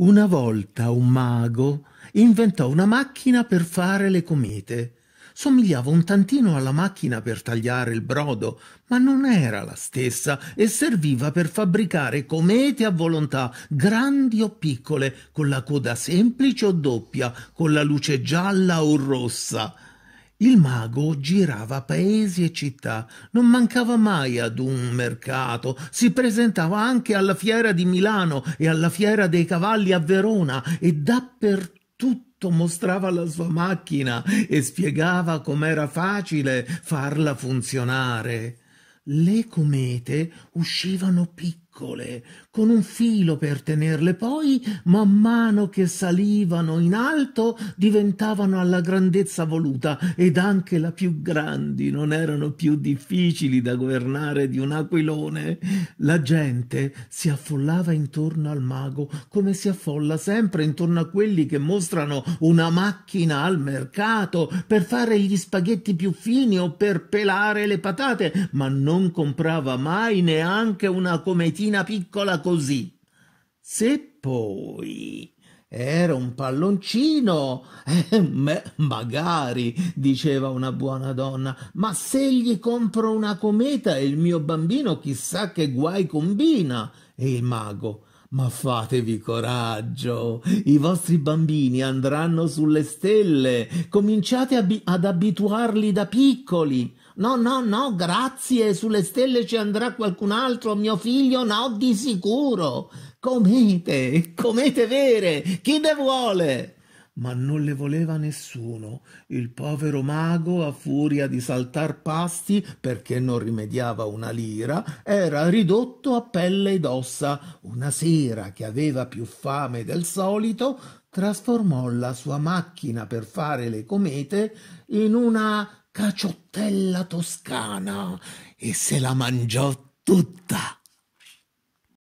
Una volta un mago inventò una macchina per fare le comete. Somigliava un tantino alla macchina per tagliare il brodo, ma non era la stessa e serviva per fabbricare comete a volontà, grandi o piccole, con la coda semplice o doppia, con la luce gialla o rossa. Il mago girava paesi e città, non mancava mai ad un mercato, si presentava anche alla fiera di Milano e alla fiera dei cavalli a Verona e dappertutto mostrava la sua macchina e spiegava com'era facile farla funzionare. Le comete uscivano piccole piccole, con un filo per tenerle poi, man mano che salivano in alto, diventavano alla grandezza voluta ed anche la più grandi non erano più difficili da governare di un aquilone. La gente si affollava intorno al mago come si affolla sempre intorno a quelli che mostrano una macchina al mercato per fare gli spaghetti più fini o per pelare le patate, ma non comprava mai neanche una cometina pallottina piccola così. Se poi era un palloncino, eh, me, magari, diceva una buona donna, ma se gli compro una cometa il mio bambino chissà che guai combina. E il mago, ma fatevi coraggio, i vostri bambini andranno sulle stelle, cominciate ab- ad abituarli da piccoli. No, no, no, grazie, sulle stelle ci andrà qualcun altro, mio figlio no, di sicuro. Comete, comete vere, chi ne vuole? ma non le voleva nessuno. Il povero mago, a furia di saltar pasti perché non rimediava una lira, era ridotto a pelle ed ossa. Una sera che aveva più fame del solito, trasformò la sua macchina per fare le comete in una caciottella toscana e se la mangiò tutta.